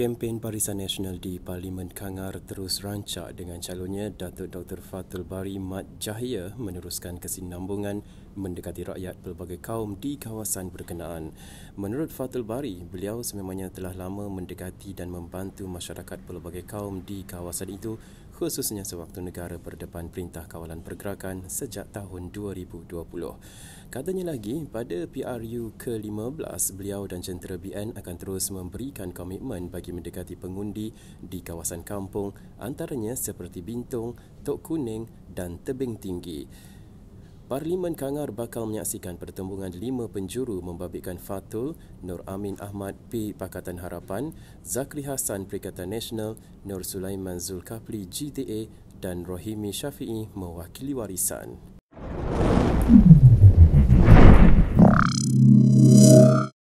kempen Barisan Nasional di Parlimen Kangar terus rancak dengan calonnya Datuk Dr. Fatul Bari Mat Jahia meneruskan kesinambungan mendekati rakyat pelbagai kaum di kawasan berkenaan. Menurut Fatul Bari, beliau sememangnya telah lama mendekati dan membantu masyarakat pelbagai kaum di kawasan itu khususnya sewaktu negara berdepan perintah kawalan pergerakan sejak tahun 2020. Katanya lagi, pada PRU ke-15, beliau dan jentera BN akan terus memberikan komitmen bagi mendekati pengundi di kawasan kampung antaranya seperti Bintung, Tok Kuning dan Tebing Tinggi. Parlimen Kangar bakal menyaksikan pertembungan lima penjuru membabitkan Fatul, Nur Amin Ahmad P. Pakatan Harapan, Zakri Hassan Perikatan Nasional, Nur Sulaiman Zulkafli GTA dan Rohimi Syafi'i mewakili warisan.